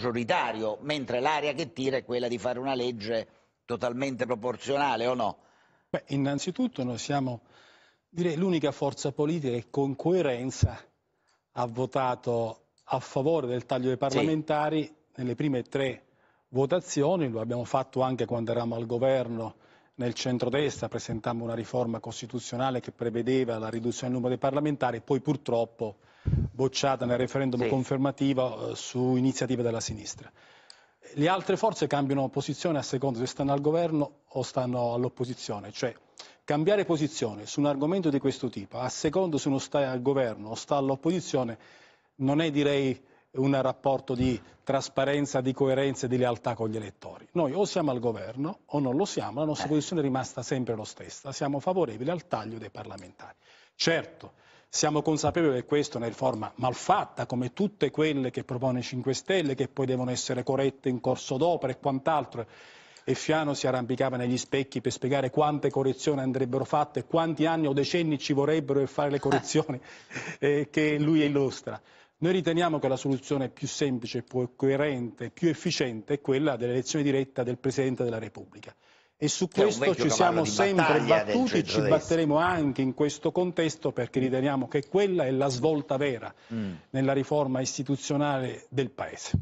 maggioritario, mentre l'area che tira è quella di fare una legge totalmente proporzionale o no? Beh, innanzitutto noi siamo, direi, l'unica forza politica che con coerenza ha votato a favore del taglio dei parlamentari sì. nelle prime tre votazioni, lo abbiamo fatto anche quando eravamo al governo nel centrodestra, presentammo una riforma costituzionale che prevedeva la riduzione del numero dei parlamentari, poi purtroppo bocciata nel referendum sì. confermativo eh, su iniziativa della sinistra. Le altre forze cambiano posizione a seconda se stanno al governo o stanno all'opposizione, cioè cambiare posizione su un argomento di questo tipo a seconda se uno sta al governo o sta all'opposizione non è direi un rapporto di trasparenza, di coerenza e di lealtà con gli elettori. Noi o siamo al governo o non lo siamo, la nostra eh. posizione è rimasta sempre la stessa, siamo favorevoli al taglio dei parlamentari. Certo, siamo consapevoli che questa è una riforma malfatta, come tutte quelle che propone 5 Stelle, che poi devono essere corrette in corso d'opera e quant'altro. E Fiano si arrampicava negli specchi per spiegare quante correzioni andrebbero fatte, quanti anni o decenni ci vorrebbero per fare le correzioni eh, che lui illustra. Noi riteniamo che la soluzione più semplice, più coerente, più efficiente è quella dell'elezione diretta del Presidente della Repubblica e su questo ci siamo sempre battuti, e ci batteremo anche in questo contesto perché riteniamo che quella è la svolta vera mm. nella riforma istituzionale del Paese.